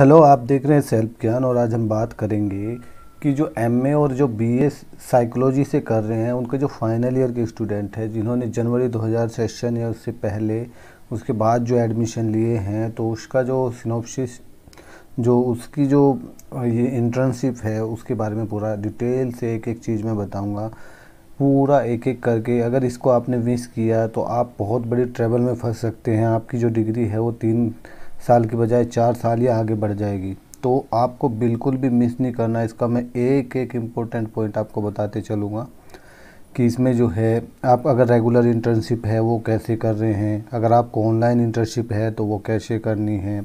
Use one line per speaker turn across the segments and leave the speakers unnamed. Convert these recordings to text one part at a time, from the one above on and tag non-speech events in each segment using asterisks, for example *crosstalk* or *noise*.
hello आप देख रहे हैं सेल्फ ज्ञान और आज हम बात करेंगे कि जो एमए और जो बीए साइकोलॉजी से कर रहे हैं उनके जो फाइनल ईयर के स्टूडेंट हैं जिन्होंने जनवरी 2000 सेशन या उससे पहले उसके बाद जो एडमिशन लिए हैं तो उसका जो सिनोपसिस जो उसकी जो ये इंटर्नशिप है उसके बारे में पूरा डिटेल से एक एक चीज़ में बताऊँगा पूरा एक एक करके अगर इसको आपने मिस किया तो आप बहुत बड़ी ट्रेवल में फंस सकते हैं आपकी जो डिग्री है वो तीन साल की बजाय चार साल या आगे बढ़ जाएगी तो आपको बिल्कुल भी मिस नहीं करना इसका मैं एक एक इम्पोर्टेंट पॉइंट आपको बताते चलूँगा कि इसमें जो है आप अगर रेगुलर इंटर्नशिप है वो कैसे कर रहे हैं अगर आपको ऑनलाइन इंटर्नशिप है तो वो कैसे करनी है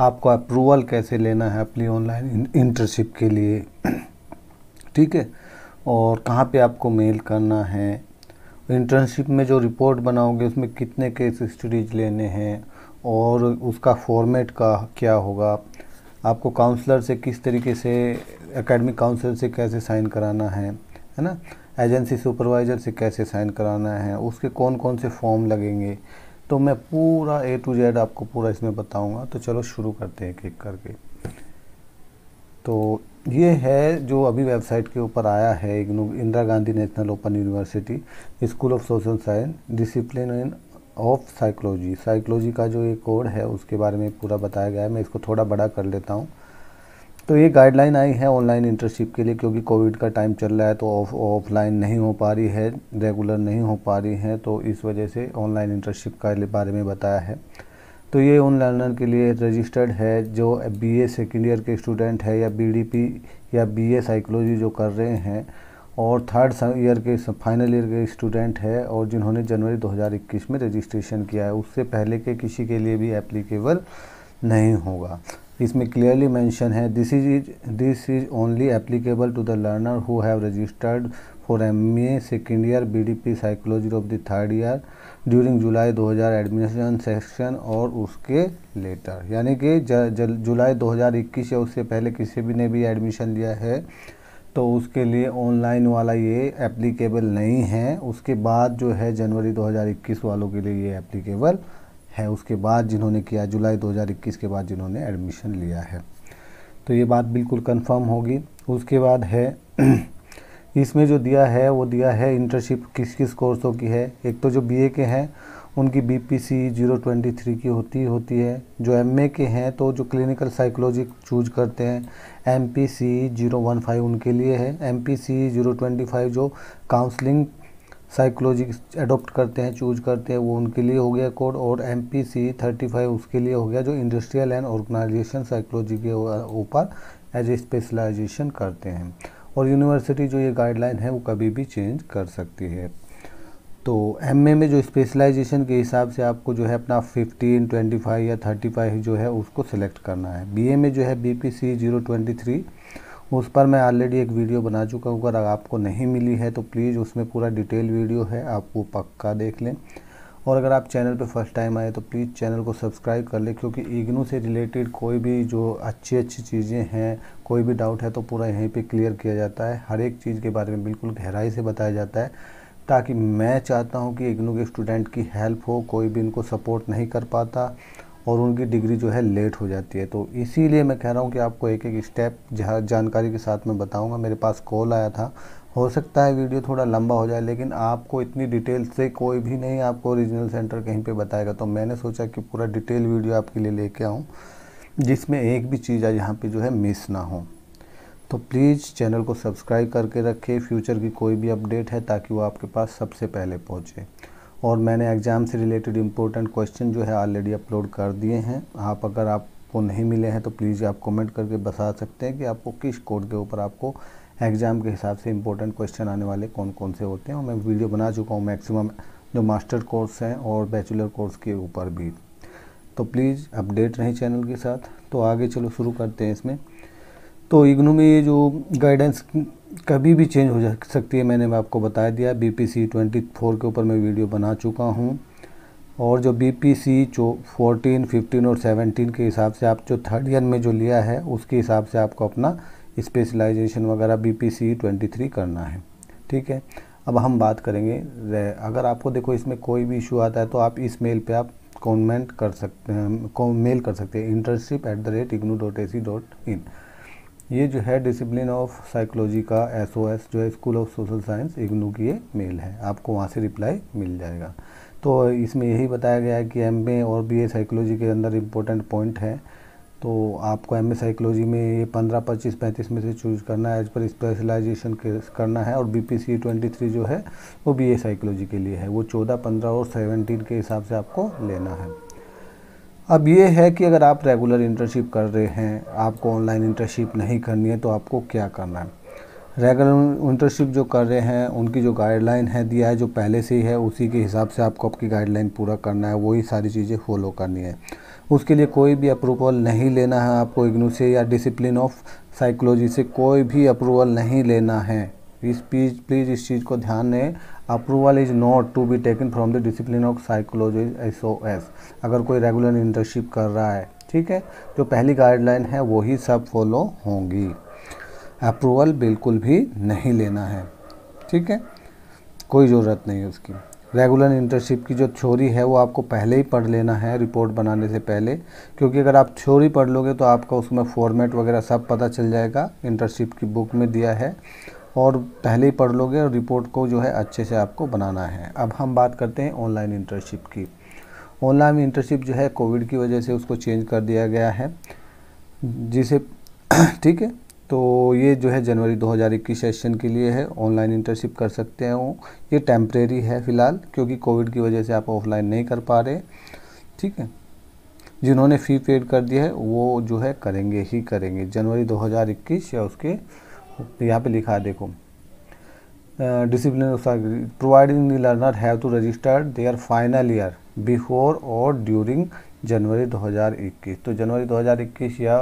आपको अप्रूवल कैसे लेना है अपनी ऑनलाइन इंटर्नशिप के लिए ठीक है और कहाँ पे आपको मेल करना है इंटर्नशिप में जो रिपोर्ट बनाओगे उसमें कितने केस स्टडीज लेने हैं और उसका फॉर्मेट का क्या होगा आपको काउंसलर से किस तरीके से एकेडमिक काउंसलर से कैसे साइन कराना है है ना एजेंसी सुपरवाइज़र से कैसे साइन कराना है उसके कौन कौन से फॉर्म लगेंगे तो मैं पूरा ए टू जेड आपको पूरा इसमें बताऊंगा तो चलो शुरू करते हैं क्लिक करके तो ये है जो अभी वेबसाइट के ऊपर आया है Indira Gandhi national open university school of social science discipline in of psychology psychology का जो ये कोड है उसके बारे में पूरा बताया गया है मैं इसको थोड़ा बड़ा कर लेता हूँ तो ये गाइडलाइन आई है ऑनलाइन इंटर्नशिप के लिए क्योंकि कोविड का टाइम चल रहा है तो ऑफ ऑफलाइन नहीं हो पा रही है रेगुलर नहीं हो पा रही है तो इस वजह से ऑनलाइन इंटर्नशिप का बारे में बताया है तो ये उन लर्नर के लिए रजिस्टर्ड है जो बीए सेकेंड ईयर के स्टूडेंट है या बीडीपी या बीए साइकोलॉजी जो कर रहे हैं और थर्ड ईयर के फाइनल ईयर के स्टूडेंट है और जिन्होंने जनवरी 2021 में रजिस्ट्रेशन किया है उससे पहले के किसी के लिए भी एप्लीकेबल नहीं होगा इसमें क्लियरली मेंशन है this is this is only applicable to the learner who have registered for M A second year B D P psychology of the third year during July 2000 admission section और उसके letter यानी कि जुलाई 2021 या उससे पहले किसी भी ने भी एडमिशन लिया है तो उसके लिए ऑनलाइन वाला ये एप्लीकेबल नहीं है उसके बाद जो है जनवरी 2021 वालों के लिए ये एप्लीकेबल है उसके बाद जिन्होंने किया जुलाई 2021 के बाद जिन्होंने एडमिशन लिया है तो ये बात बिल्कुल कंफर्म होगी उसके बाद है *clears throat* इसमें जो दिया है वो दिया है इंटर्नशिप किस किस कोर्सों की है एक तो जो बी के हैं उनकी B P C zero twenty three की होती होती है जो एम ए के हैं तो जो क्लिनिकल साइकोलॉजी चूज करते हैं M P C zero one five उनके लिए है M P C zero twenty five जो काउंसलिंग साइकोलॉजी एडोप्ट करते हैं चूज करते हैं वो उनके लिए हो गया कोड और M P C thirty five उसके लिए हो गया जो इंडस्ट्रियल एंड ऑर्गेनाइजेशन साइकोलॉजी के ऊपर एज ए स्पेशलाइजेशन करते हैं और यूनिवर्सिटी जो ये गाइडलाइन है वो कभी भी चेंज कर सकती है तो एम ए में जो स्पेशलाइजेशन के हिसाब से आपको जो है अपना 15, 25 या 35 जो है उसको सिलेक्ट करना है बी ए में जो है B P C zero twenty three उस पर मैं ऑलरेडी एक वीडियो बना चुका हूँ अगर आपको नहीं मिली है तो प्लीज़ उसमें पूरा डिटेल वीडियो है आप वो पक्का देख लें और अगर आप चैनल पर फर्स्ट टाइम आए तो प्लीज़ चैनल को सब्सक्राइब कर लें क्योंकि इग्नू से रिलेटेड कोई भी जो अच्छी अच्छी चीज़ें हैं कोई भी डाउट है तो पूरा यहीं पे क्लियर किया जाता है हर एक चीज़ के बारे में बिल्कुल गहराई से बताया जाता है ताकि मैं चाहता हूँ कि इग्नू के स्टूडेंट की हेल्प हो कोई भी इनको सपोर्ट नहीं कर पाता और उनकी डिग्री जो है लेट हो जाती है तो इसीलिए मैं कह रहा हूँ कि आपको एक एक स्टेप जानकारी के साथ मैं बताऊँगा मेरे पास कॉल आया था हो सकता है वीडियो थोड़ा लंबा हो जाए लेकिन आपको इतनी डिटेल से कोई भी नहीं आपको रीजनल सेंटर कहीं पर बताएगा तो मैंने सोचा कि पूरा डिटेल वीडियो आपके लिए लेके आऊँ जिसमें एक भी चीज़ आज यहाँ पर जो है मिस ना हो तो प्लीज़ चैनल को सब्सक्राइब करके रखें फ्यूचर की कोई भी अपडेट है ताकि वो आपके पास सबसे पहले पहुँचे और मैंने एग्ज़ाम से रिलेटेड इम्पोर्टेंट क्वेश्चन जो है ऑलरेडी अपलोड कर दिए हैं आप अगर आपको नहीं मिले हैं तो प्लीज़ आप कमेंट करके बता सकते हैं कि आपको किस कोड के ऊपर आपको एग्ज़ाम के हिसाब से इंपॉर्टेंट क्वेश्चन आने वाले कौन कौन से होते हैं और मैं वीडियो बना चुका हूँ मैक्सिमम जो मास्टर कोर्स हैं और बैचुलर कोर्स के ऊपर भी तो प्लीज़ अपडेट रहें चैनल के साथ तो आगे चलो शुरू करते हैं इसमें तो इग्नू में ये जो गाइडेंस कभी भी चेंज हो जा सकती है मैंने आपको बता दिया B P C twenty four के ऊपर मैं वीडियो बना चुका हूँ और जो बी पी सी जो फोर्टीन फिफ्टीन और सेवनटीन के हिसाब से आप जो थर्ड ईयर में जो लिया है उसके हिसाब से आपको अपना स्पेशलाइजेशन वगैरह B P C twenty three करना है ठीक है अब हम बात करेंगे अगर आपको देखो इसमें कोई भी इशू आता है तो आप इस मेल पे आप कॉमेंट कर सकते हैं मेल कर सकते हैं internship at the rate IGNOU dot A C dot in ये जो है डिसिप्लिन ऑफ साइकोलॉजी का एसओएस जो है school of social science IGNOU की ये मेल है आपको वहाँ से रिप्लाई मिल जाएगा तो इसमें यही बताया गया है कि एम और बी साइकोलॉजी के अंदर इम्पोर्टेंट पॉइंट है तो आपको एम साइकोलॉजी में ये पंद्रह पच्चीस पैंतीस में से चूज करना है एज पर स्पेशलाइजेशन करना है और B P C twenty three जो है वो बी ए साइकोलॉजी के लिए है वो चौदह पंद्रह और सेवनटीन के हिसाब से आपको लेना है अब ये है कि अगर आप रेगुलर इंटर्नशिप कर रहे हैं आपको ऑनलाइन इंटर्नशिप नहीं करनी है तो आपको क्या करना है रेगुलर इंटर्नशिप जो कर रहे हैं उनकी जो गाइडलाइन है दिया है जो पहले से ही है उसी के हिसाब से आपको आपकी गाइडलाइन पूरा करना है वही सारी चीज़ें फॉलो करनी है उसके लिए कोई भी अप्रूवल नहीं लेना है आपको इग्नू से या डिसिप्लिन ऑफ साइकोलॉजी से कोई भी अप्रूवल नहीं लेना है इस प्लीज़ प्लीज़ इस चीज़ को ध्यान दें approval is not to be taken from the discipline of psychology S O S अगर कोई रेगुलर इंटर्नशिप कर रहा है ठीक है जो पहली गाइडलाइन है वही सब फॉलो होंगी अप्रूवल बिल्कुल भी नहीं लेना है ठीक है कोई ज़रूरत नहीं है उसकी रेगुलर इंटर्नशिप की जो थ्योरी है वो आपको पहले ही पढ़ लेना है रिपोर्ट बनाने से पहले क्योंकि अगर आप थ्योरी पढ़ लोगे तो आपका उसमें फॉर्मेट वगैरह सब पता चल जाएगा इंटर्नशिप की बुक में दिया है और पहले ही पढ़ लोगे और रिपोर्ट को जो है अच्छे से आपको बनाना है अब हम बात करते हैं ऑनलाइन इंटर्नशिप की ऑनलाइन इंटर्नशिप जो है कोविड की वजह से उसको चेंज कर दिया गया है जिसे *clears throat* ठीक है तो ये जो है जनवरी 2021 सेशन के लिए है ऑनलाइन इंटर्नशिप कर सकते हो ये टेम्प्रेरी है फ़िलहाल क्योंकि कोविड की वजह से आप ऑफलाइन नहीं कर पा रहे ठीक है जिन्होंने फ़ी पेड कर दिया है वो जो है करेंगे ही करेंगे जनवरी 2021 या उसके तो यहाँ पे लिखा है देखो discipline providing the learner have to register their final year before और ड्यूरिंग जनवरी 2021 तो जनवरी 2021 या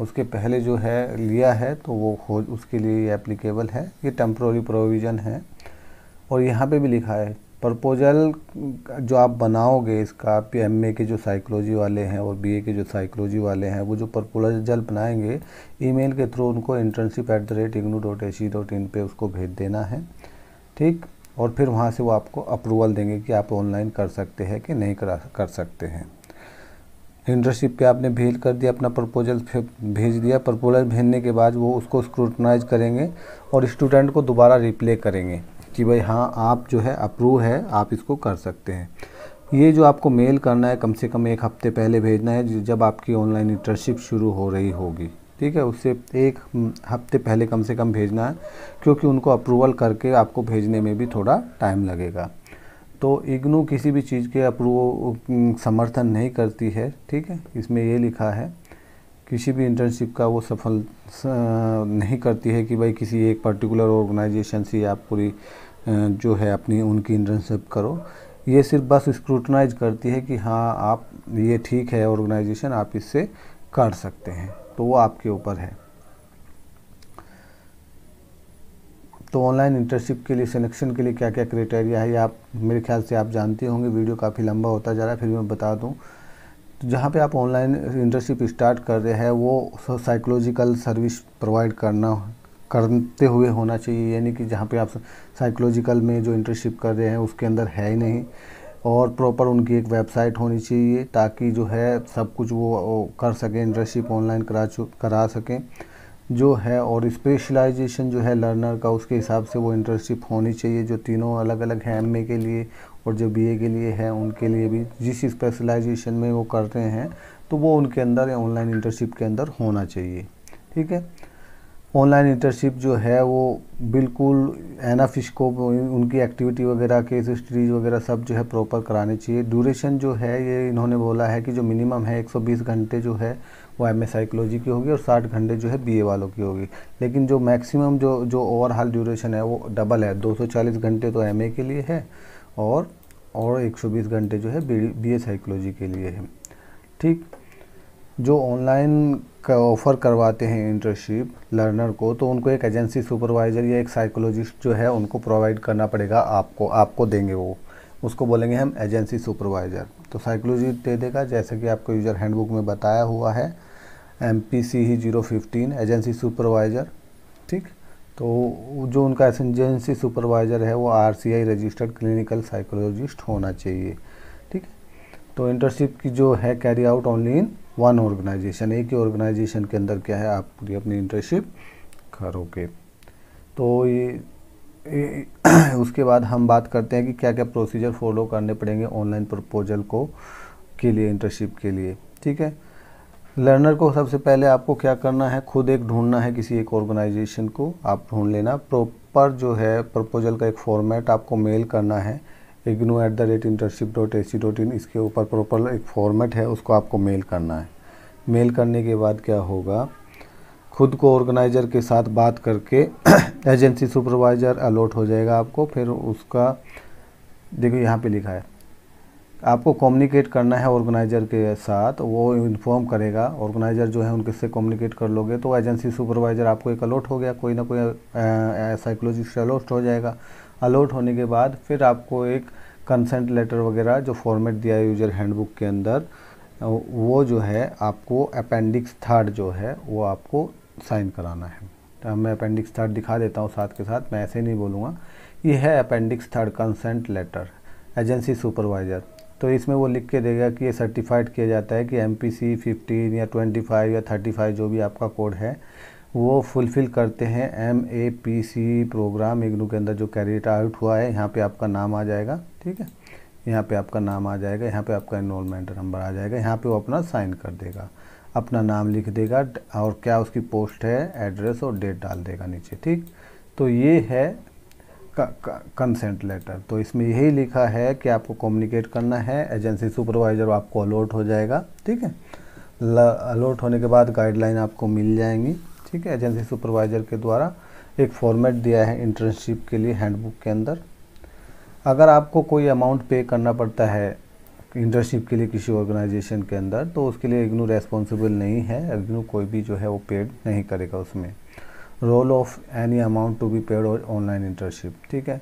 उसके पहले जो है लिया है तो वो हो उसके लिए एप्लीकेबल है ये टेम्प्रोरी प्रोविज़न है और यहाँ पे भी लिखा है प्रपोजल जो आप बनाओगे इसका आप एम ए के जो साइकोलॉजी वाले हैं और बी ए के जो साइकोलॉजी वाले हैं वो जो प्रपोजल बनाएंगे ईमेल के थ्रू उनको internship at the rate IGNOU dot A C dot in पर उसको भेज देना है ठीक और फिर वहाँ से वो आपको अप्रूवल देंगे कि आप ऑनलाइन कर सकते हैं कि नहीं करा कर सकते हैं इंटर्नशिप पे आपने भेज कर दिया अपना प्रपोजल भेज दिया प्रपोजल भेजने के बाद वो उसको स्क्रूटनाइज करेंगे और स्टूडेंट को दोबारा रिप्ले करेंगे कि भाई हाँ आप जो है अप्रूव है आप इसको कर सकते हैं ये जो आपको मेल करना है कम से कम एक हफ्ते पहले भेजना है जब आपकी ऑनलाइन इंटर्नशिप शुरू हो रही होगी ठीक है उससे एक हम्म, हफ्ते पहले कम से कम भेजना है क्योंकि उनको अप्रूवल करके आपको भेजने में भी थोड़ा टाइम लगेगा तो इग्नू किसी भी चीज़ के अप्रूव समर्थन नहीं करती है ठीक है इसमें ये लिखा है किसी भी इंटर्नशिप का वो सफल नहीं करती है कि भाई किसी एक पर्टिकुलर ऑर्गेनाइजेशन से आप पूरी जो है अपनी उनकी इंटर्नशिप करो ये सिर्फ बस स्क्रूटनाइज करती है कि हाँ आप ये ठीक है ऑर्गेनाइजेशन आप इससे कर सकते हैं तो वो आपके ऊपर है तो ऑनलाइन इंटर्नशिप के लिए सिलेक्शन के लिए क्या क्या क्राइटेरिया है आप मेरे ख्याल से आप जानते होंगे वीडियो काफ़ी लंबा होता जा रहा है फिर मैं बता दूँ तो जहाँ पे आप ऑनलाइन इंटर्नशिप स्टार्ट कर रहे हैं वो साइकोलॉजिकल सर्विस प्रोवाइड करना करते हुए होना चाहिए यानी कि जहाँ पे आप साइकोलॉजिकल में जो इंटर्नशिप कर रहे हैं उसके अंदर है ही नहीं और प्रॉपर उनकी एक वेबसाइट होनी चाहिए ताकि जो है सब कुछ वो कर सकें इंटर्नशिप ऑनलाइन करा करा सकें जो है और स्पेशलाइजेशन जो है लर्नर का उसके हिसाब से वो इंटर्नशिप होनी चाहिए जो तीनों अलग अलग हैं एम के लिए और जो बीए के लिए है उनके लिए भी जिस स्पेशलाइजेशन में वो कर रहे हैं तो वो उनके अंदर या ऑनलाइन इंटर्नशिप के अंदर होना चाहिए ठीक है ऑनलाइन इंटर्नशिप जो है वो बिल्कुल एनफ स्कोप उनकी एक्टिविटी वगैरह केस स्टडीज वगैरह सब जो है प्रॉपर कराने चाहिए ड्यूरेशन जो है ये इन्होंने बोला है कि जो मिनिमम है 120 घंटे जो है वो एम साइकोलॉजी की होगी और 60 घंटे जो है बीए वालों की होगी लेकिन जो मैक्सिमम जो जो ओवरऑल ड्यूरेशन है वो डबल है दो घंटे तो एम के लिए है और और 120 घंटे जो है बी ए साइकोलॉजी के लिए है ठीक जो ऑनलाइन का ऑफ़र करवाते हैं इंटर्नशिप लर्नर को तो उनको एक एजेंसी सुपरवाइज़र या एक साइकोलॉजिस्ट जो है उनको प्रोवाइड करना पड़ेगा आपको आपको देंगे वो उसको बोलेंगे हम एजेंसी सुपरवाइज़र तो साइकोलॉजी दे देगा जैसे कि आपको यूज़र हैंडबुक में बताया हुआ है एम पी सी ही जीरो फिफ्टीन एजेंसी सुपरवाइज़र ठीक तो जो उनका एसेंजेंसी सुपरवाइज़र है वो R C I registered clinical psychologist होना चाहिए ठीक है तो इंटर्नशिप की जो है carry out only in one organisation एक ही ऑर्गेनाइजेशन के अंदर क्या है आप पूरी अपनी इंटर्नशिप करोगे तो ये, ये *clears throat* उसके बाद हम बात करते हैं कि क्या क्या प्रोसीजर फॉलो करने पड़ेंगे ऑनलाइन प्रपोजल को के लिए इंटर्नशिप के लिए ठीक है लर्नर को सबसे पहले आपको क्या करना है खुद एक ढूंढना है किसी एक ऑर्गेनाइजेशन को आप ढूंढ लेना प्रॉपर जो है प्रपोजल का एक फॉर्मेट आपको मेल करना है IGNOU at the rate internship dot A C dot in इसके ऊपर प्रॉपर एक फॉर्मेट है उसको आपको मेल करना है मेल करने के बाद क्या होगा खुद को ऑर्गेनाइज़र के साथ बात करके *clears throat* एजेंसी सुपरवाइज़र अलॉट हो जाएगा आपको फिर उसका देखो यहाँ पे लिखा है आपको कम्युनिकेट करना है ऑर्गेनाइज़र के साथ वो इन्फॉर्म करेगा ऑर्गेनाइज़र जो है उनके से कम्युनिकेट कर लोगे तो एजेंसी सुपरवाइज़र आपको एक अलॉट हो गया कोई ना कोई साइकोलॉजिस्ट अलर्ट हो जाएगा अलॉट होने के बाद फिर आपको एक कंसेंट लेटर वगैरह जो फॉर्मेट दिया है यूजर हैंडबुक के अंदर वो जो है आपको अपेंडिक्स थर्ड जो है वो आपको साइन कराना है तो मैं अपेंडिक्स थर्ड दिखा देता हूँ साथ के साथ मैं ऐसे नहीं बोलूँगा ये है appendix third consent letter agency supervisor तो इसमें वो लिख के देगा कि ये सर्टिफाइड किया जाता है कि एम पी सी फिफ्टीन या ट्वेंटी फाइव या थर्टी फाइव जो भी आपका कोड है वो फुलफ़िल करते हैं M A P C programme IGNOU के अंदर जो कैरियर आउट हुआ है यहाँ पे आपका नाम आ जाएगा ठीक है यहाँ पे आपका नाम आ जाएगा यहाँ पे आपका इनमेंट नंबर आ जाएगा यहाँ पे वो अपना साइन कर देगा अपना नाम लिख देगा और क्या उसकी पोस्ट है एड्रेस और डेट डाल देगा नीचे ठीक तो ये है कंसेंट लेटर तो इसमें यही लिखा है कि आपको कम्युनिकेट करना है एजेंसी सुपरवाइज़र आपको अलॉट हो जाएगा ठीक है अलॉट होने के बाद गाइडलाइन आपको मिल जाएंगी ठीक है एजेंसी सुपरवाइज़र के द्वारा एक फॉर्मेट दिया है इंटर्नशिप के लिए हैंडबुक के अंदर अगर आपको कोई अमाउंट पे करना पड़ता है इंटर्नशिप के लिए किसी ऑर्गेनाइजेशन के अंदर तो उसके लिए इग्नू रेस्पॉन्सिबल नहीं है इग्नू कोई भी जो है वो पेड नहीं करेगा उसमें role of any amount to be paid और ऑनलाइन इंटर्नशिप ठीक है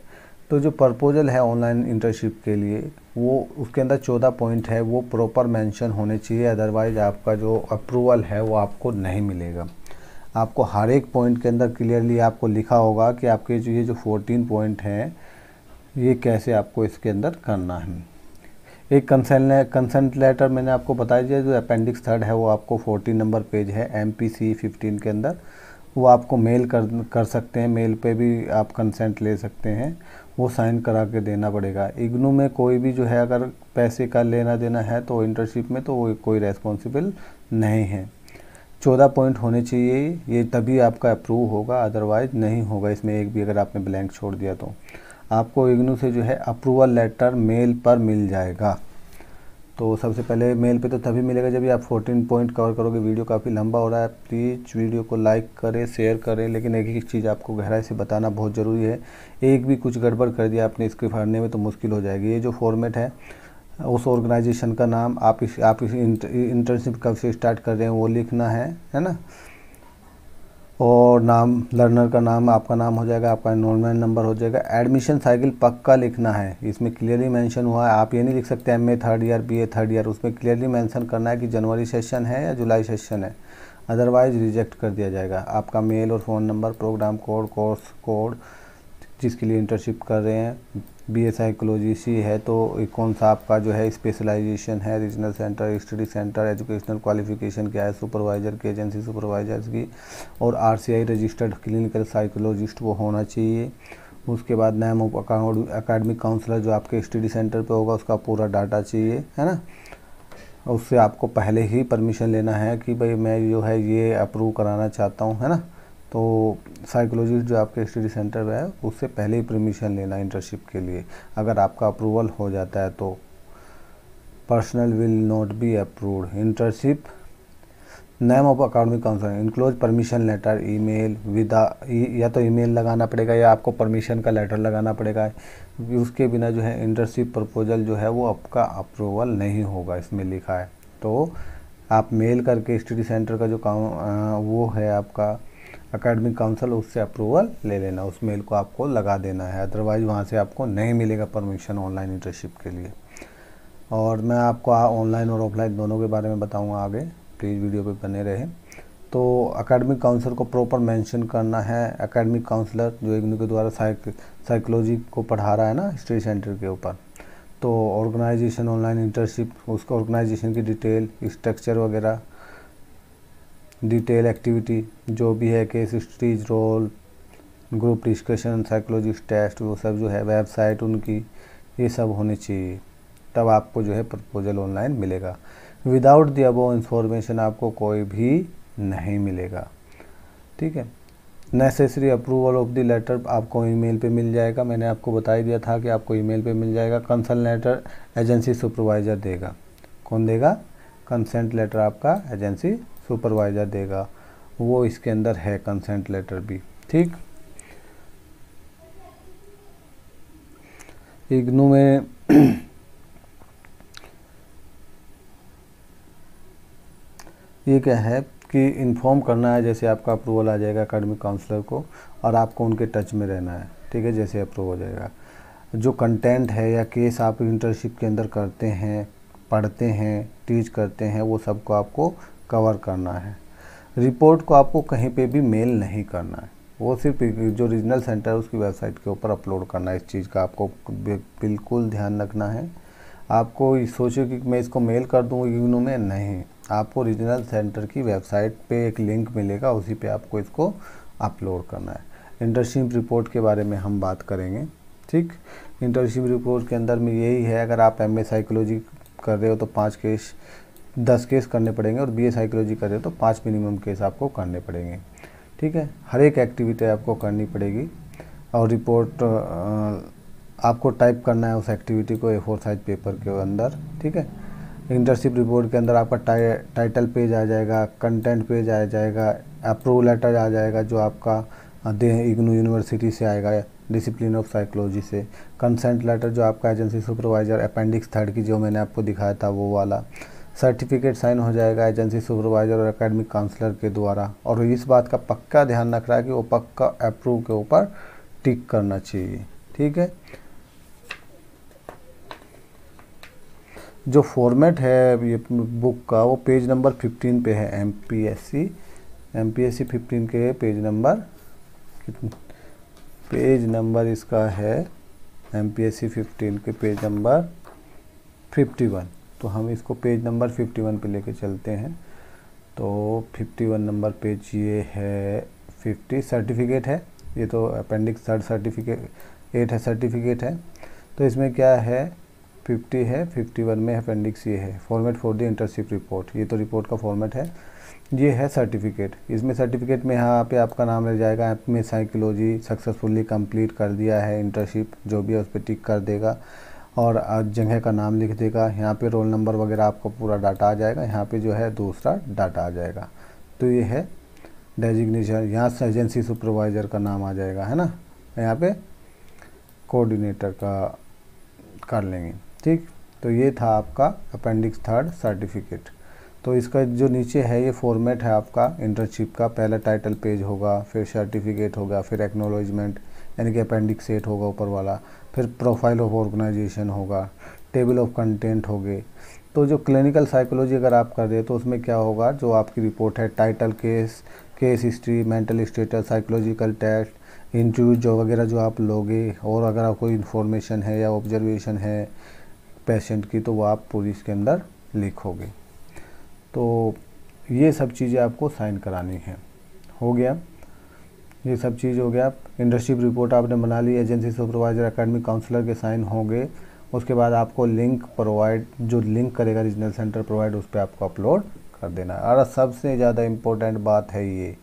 तो जो प्रपोजल है ऑनलाइन इंटर्नशिप के लिए वो उसके अंदर चौदह पॉइंट है वो प्रॉपर मेंशन होने चाहिए अदरवाइज आपका जो अप्रूवल है वो आपको नहीं मिलेगा आपको हर एक पॉइंट के अंदर क्लियरली आपको लिखा होगा कि आपके जो ये जो फोर्टीन पॉइंट हैं ये कैसे आपको इसके अंदर करना है एक कंसेंट कंसेंट लेटर मैंने आपको बताया जो अपेंडिक्स थर्ड है वो आपको फोर्टीन नंबर पेज है एम पी सी फिफ्टीन के अंदर वो आपको मेल कर कर सकते हैं मेल पे भी आप कंसेंट ले सकते हैं वो साइन करा के देना पड़ेगा इग्नू में कोई भी जो है अगर पैसे का लेना देना है तो इंटर्नशिप में तो वो कोई रेस्पॉन्सिबल नहीं है चौदह पॉइंट होने चाहिए ये तभी आपका अप्रूव होगा अदरवाइज नहीं होगा इसमें एक भी अगर आपने ब्लैंक छोड़ दिया तो आपको इग्नू से जो है अप्रूवल लेटर मेल पर मिल जाएगा तो सबसे पहले मेल पे तो तभी मिलेगा जब आप 14 पॉइंट कवर करोगे वीडियो काफ़ी लंबा हो रहा है प्लीज़ वीडियो को लाइक करें शेयर करें लेकिन एक एक चीज़ आपको गहराई से बताना बहुत ज़रूरी है एक भी कुछ गड़बड़ कर दिया आपने इसके भरने में तो मुश्किल हो जाएगी ये जो फॉर्मेट है उस ऑर्गेनाइजेशन का नाम आप इस आप इस इंटर्नशिप कब से स्टार्ट कर रहे हैं वो लिखना है है ना और नाम लर्नर का नाम आपका नाम हो जाएगा आपका इनमेंट नंबर हो जाएगा एडमिशन साइकिल पक्का लिखना है इसमें क्लियरली मेंशन हुआ है आप ये नहीं लिख सकते M A third year B A third year उसमें क्लियरली मेंशन करना है कि जनवरी सेशन है या जुलाई सेशन है अदरवाइज रिजेक्ट कर दिया जाएगा आपका मेल और phone number programme code course code जिसके लिए इंटर्नशिप कर रहे हैं बी ए साइकोलॉजी सी है तो कौन सा आपका जो है स्पेशलाइजेशन है regional centre study centre educational qualification क्या है सुपरवाइज़र की एजेंसी सुपरवाइजर्स की और आरसीआई रजिस्टर्ड क्लिनिकल साइकोलॉजिस्ट वो होना चाहिए उसके बाद नैम अकाडमिक काउंसलर जो आपके स्टडी सेंटर पे होगा उसका पूरा डाटा चाहिए है ना उससे आपको पहले ही परमिशन लेना है कि भाई मैं जो है ये अप्रूव कराना चाहता हूँ है ना तो साइकोलॉजिस्ट जो आपके स्टडी सेंटर है उससे पहले ही परमिशन लेना इंटर्नशिप के लिए अगर आपका अप्रूवल हो जाता है तो personal will not be approved internship name of academic council enclose permission letter email विदा या तो ईमेल लगाना पड़ेगा या आपको परमिशन का लेटर लगाना पड़ेगा उसके बिना जो है इंटर्नशिप प्रपोजल जो है वो आपका अप्रूवल नहीं होगा इसमें लिखा है तो आप मेल करके स्टडी सेंटर का जो काउ वो है आपका अकेडमिक काउंसिल उससे अप्रूवल ले लेना उस मेल को आपको लगा देना है अदरवाइज़ वहाँ से आपको नहीं मिलेगा परमिशन ऑनलाइन इंटर्नशिप के लिए और मैं आपको ऑनलाइन और ऑफलाइन दोनों के बारे में बताऊँगा आगे प्लीज़ वीडियो पर बने रहे तो अकेडमिक काउंसिल को प्रॉपर मेंशन करना है अकेडमिक काउंसलर जो इग्नू के द्वारा साइक साइकोलॉजी को पढ़ा रहा है ना स्टडी सेंटर के ऊपर तो ऑर्गेनाइजेशन ऑनलाइन इंटर्नशिप उसका ऑर्गेनाइजेशन की डिटेल स्ट्रक्चर वगैरह डिटेल एक्टिविटी जो भी है case studies role group discussion psychologist test वो सब जो है वेबसाइट उनकी ये सब होनी चाहिए तब आपको जो है प्रपोजल ऑनलाइन मिलेगा विदाउट दी अबो इंफॉर्मेशन आपको कोई भी नहीं मिलेगा ठीक है necessary approval of the letter आपको ईमेल पे मिल जाएगा मैंने आपको बता ही दिया था कि आपको ईमेल पे मिल जाएगा कंसल्ट लेटर एजेंसी सुपरवाइज़र देगा कौन देगा कंसेंट लेटर आपका एजेंसी सुपरवाइज़र देगा वो इसके अंदर है कंसेंट लेटर भी ठीक इग्नू में ये क्या है कि इन्फॉर्म करना है जैसे आपका अप्रूवल आ जाएगा अकेडमिक काउंसलर को और आपको उनके टच में रहना है ठीक है जैसे अप्रूव हो जाएगा जो कंटेंट है या केस आप इंटर्नशिप के अंदर करते हैं पढ़ते हैं टीच करते हैं वो सबको आपको कवर करना है रिपोर्ट को आपको कहीं पे भी मेल नहीं करना है वो सिर्फ जो रीजनल सेंटर है उसकी वेबसाइट के ऊपर अपलोड करना है इस चीज़ का आपको बिल्कुल ध्यान रखना है आपको सोचो कि मैं इसको मेल कर दूँ यूनू में नहीं आपको रीजनल सेंटर की वेबसाइट पे एक लिंक मिलेगा उसी पे आपको इसको अपलोड करना है इंटर्नशिप रिपोर्ट के बारे में हम बात करेंगे ठीक इंटर्नशिप रिपोर्ट के अंदर में यही है अगर आप एम साइकोलॉजी कर रहे हो तो पाँच केस दस केस करने पड़ेंगे और बी ए साइकोलॉजी कर रहे हो तो पाँच मिनिमम केस आपको करने पड़ेंगे ठीक है हर एक एक्टिविटी आपको करनी पड़ेगी और रिपोर्ट आपको टाइप करना है उस एक्टिविटी को ए फोर साइज पेपर के अंदर ठीक है इंटर्नशिप रिपोर्ट के अंदर आपका टाइ, टाइटल पेज आ जाएगा कंटेंट पेज आ जाएगा अप्रूवल लेटर आ जाएगा जो आपका दे इग्नू यूनिवर्सिटी से आएगा डिसिप्लिन ऑफ साइकोलॉजी से कंसेंट लेटर जो आपका एजेंसी सुपरवाइज़र अपेंडिक्स थर्ड की जो मैंने आपको दिखाया था वो वाला सर्टिफिकेट साइन हो जाएगा एजेंसी सुपरवाइजर और एकेडमिक काउंसलर के द्वारा और इस बात का पक्का ध्यान रख रहा है कि वो पक्का अप्रूव के ऊपर टिक करना चाहिए ठीक है जो फॉर्मेट है ये बुक का वो पेज नंबर 15 पे है M P S C M P S C fifteen के पेज नंबर पेज नंबर इसका है M P S C fifteen के पेज नंबर फिफ्टी वन तो हम इसको पेज नंबर 51 ले कर चलते हैं तो 51 नंबर पेज ये है 50 सर्टिफिकेट है ये तो अपेंडिक्स थर्ड सर्टिफिकेट एट है सर्टिफिकेट है तो इसमें क्या है 50 है 51 में अपेंडिक्स ये है format for the internship report ये तो रिपोर्ट का फॉर्मेट है ये है सर्टिफिकेट इसमें सर्टिफिकेट में यहाँ पे आपका नाम रह जाएगा आपने साइकोलॉजी सक्सेसफुली कंप्लीट कर दिया है इंटर्नशिप जो भी है उस पर टिक कर देगा और जगह का नाम लिख देगा यहाँ पे रोल नंबर वगैरह आपका पूरा डाटा आ जाएगा यहाँ पे जो है दूसरा डाटा आ जाएगा तो ये है डेजिग्नेशन यहाँ से एजेंसी सुपरवाइज़र का नाम आ जाएगा है ना यहाँ पे कोऑर्डिनेटर का कर लेंगे ठीक तो ये था आपका अपेंडिक्स थर्ड सर्टिफिकेट तो इसका जो नीचे है ये फॉर्मेट है आपका इंटर्नशिप का पहला टाइटल पेज होगा फिर सर्टिफिकेट होगा फिर एक्नोलॉजमेंट यानी कि अपेंडिक्स एट होगा ऊपर वाला फिर प्रोफाइल ऑफ ऑर्गेनाइजेशन होगा टेबल ऑफ कंटेंट हो गए तो जो क्लिनिकल साइकोलॉजी अगर आप कर दें तो उसमें क्या होगा जो आपकी रिपोर्ट है title case case history mental status psychological test interview जो वगैरह जो आप लोगे और अगर आपको इन्फॉर्मेशन है या ऑब्जर्वेशन है पेशेंट की तो वो आप पूरी इसके अंदर लिखोगे तो ये सब चीज़ें आपको साइन करानी है हो गया ये सब चीज़ हो गया इंटर्नशिप रिपोर्ट आपने बना ली एजेंसी सुपरवाइजर अकेडमी काउंसलर के साइन होंगे उसके बाद आपको लिंक प्रोवाइड जो लिंक करेगा रीजनल सेंटर प्रोवाइड उस पर आपको अपलोड कर देना है और सबसे ज़्यादा इम्पोर्टेंट बात है ये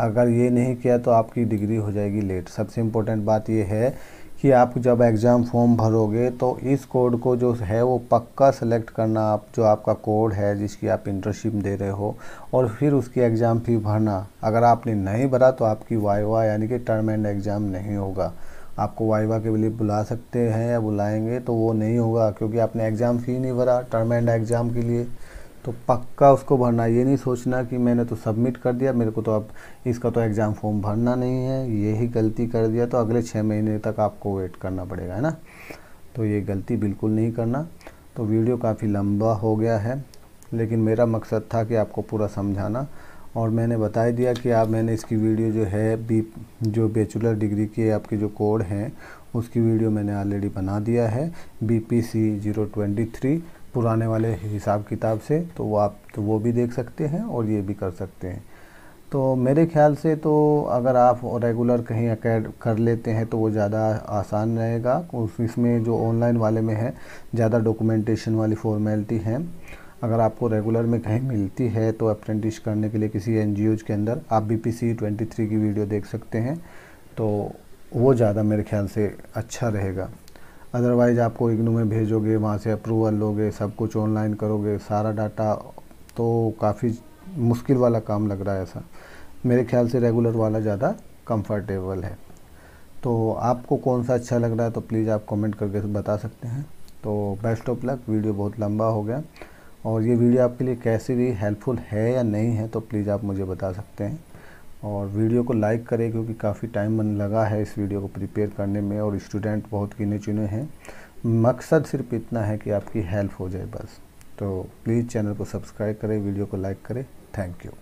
अगर ये नहीं किया तो आपकी डिग्री हो जाएगी लेट सबसे इम्पोर्टेंट बात ये है कि आप जब एग्ज़ाम फॉर्म भरोगे तो इस कोड को जो है वो पक्का सेलेक्ट करना आप जो आपका कोड है जिसकी आप इंटर्नशिप दे रहे हो और फिर उसकी एग्ज़ाम फ़ी भरना अगर आपने नहीं भरा तो आपकी वाइवा यानी कि टर्म एंड एग्ज़ाम नहीं होगा आपको वाइवा के लिए बुला सकते हैं या बुलाएंगे तो वो नहीं होगा क्योंकि आपने एग्ज़ाम फ़ी नहीं भरा टर्म एंड एग्ज़ाम के लिए तो पक्का उसको भरना ये नहीं सोचना कि मैंने तो सबमिट कर दिया मेरे को तो अब इसका तो एग्ज़ाम फॉर्म भरना नहीं है यही गलती कर दिया तो अगले छः महीने तक आपको वेट करना पड़ेगा है ना तो ये गलती बिल्कुल नहीं करना तो वीडियो काफ़ी लंबा हो गया है लेकिन मेरा मकसद था कि आपको पूरा समझाना और मैंने बता दिया कि आप मैंने इसकी वीडियो जो है बी जो बेचुलर डिग्री के आपके जो कोड हैं उसकी वीडियो मैंने ऑलरेडी बना दिया है B P C zero twenty three पुराने वाले हिसाब किताब से तो वो आप तो वो भी देख सकते हैं और ये भी कर सकते हैं तो मेरे ख्याल से तो अगर आप रेगुलर कहीं अकेड कर लेते हैं तो वो ज़्यादा आसान रहेगा इसमें जो ऑनलाइन वाले में है ज़्यादा डॉक्यूमेंटेशन वाली फॉर्मेलिटी है अगर आपको रेगुलर में कहीं मिलती है तो अप्रेंटिस करने के लिए किसी एन के अंदर आप B P C twenty three की वीडियो देख सकते हैं तो वो ज़्यादा मेरे ख्याल से अच्छा रहेगा अदरवाइज़ आपको इग्नू में भेजोगे वहाँ से अप्रूवल लोगे सब कुछ ऑनलाइन करोगे सारा डाटा तो काफ़ी मुश्किल वाला काम लग रहा है ऐसा मेरे ख्याल से रेगुलर वाला ज़्यादा कंफर्टेबल है तो आपको कौन सा अच्छा लग रहा है तो प्लीज़ आप कमेंट करके बता सकते हैं तो बेस्ट ऑफ लक वीडियो बहुत लंबा हो गया और ये वीडियो आपके लिए कैसी भी हेल्पफुल है या नहीं है तो प्लीज़ आप मुझे बता सकते हैं और वीडियो को लाइक करें क्योंकि काफ़ी टाइम मन लगा है इस वीडियो को प्रिपेयर करने में और स्टूडेंट बहुत गिने चुने हैं मकसद सिर्फ इतना है कि आपकी हेल्प हो जाए बस तो प्लीज़ चैनल को सब्सक्राइब करें वीडियो को लाइक करें थैंक यू